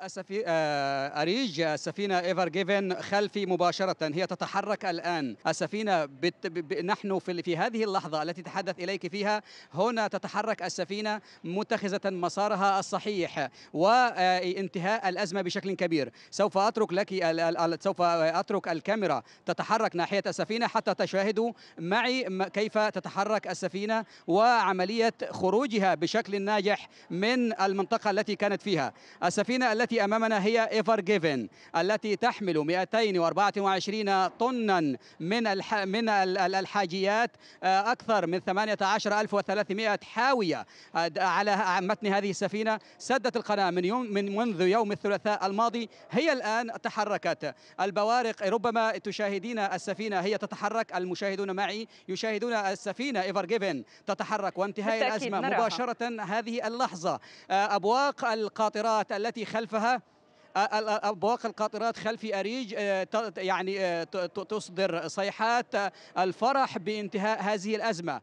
أسفي... آه، أريج السفينة إيفر جيفن خلفي مباشرة هي تتحرك الآن السفينة بت... ب... نحن في... في هذه اللحظة التي تحدث إليك فيها هنا تتحرك السفينة متخذة مسارها الصحيح وانتهاء آه، الأزمة بشكل كبير سوف أترك لك ال... سوف أترك الكاميرا تتحرك ناحية السفينة حتى تشاهدوا معي كيف تتحرك السفينة وعملية خروجها بشكل ناجح من المنطقة التي كانت فيها السفينة التي التي أمامنا هي إيفر جيفن التي تحمل 224 طنا من من الحاجيات آه، أكثر من 18300 حاوية آه، على متن هذه السفينة سدت القناة من يوم من منذ يوم الثلاثاء الماضي هي الآن تحركت البوارق ربما تشاهدين السفينة هي تتحرك المشاهدون معي يشاهدون السفينة إيفر جيفن تتحرك وانتهاء الأزمة مباشرة هذه اللحظة آه، أبواق القاطرات التي خلف خلفها البواقي القاطرات خلفي أريج آه، يعني آه، تصدر صيحات آه، الفرح بانتهاء هذه الأزمة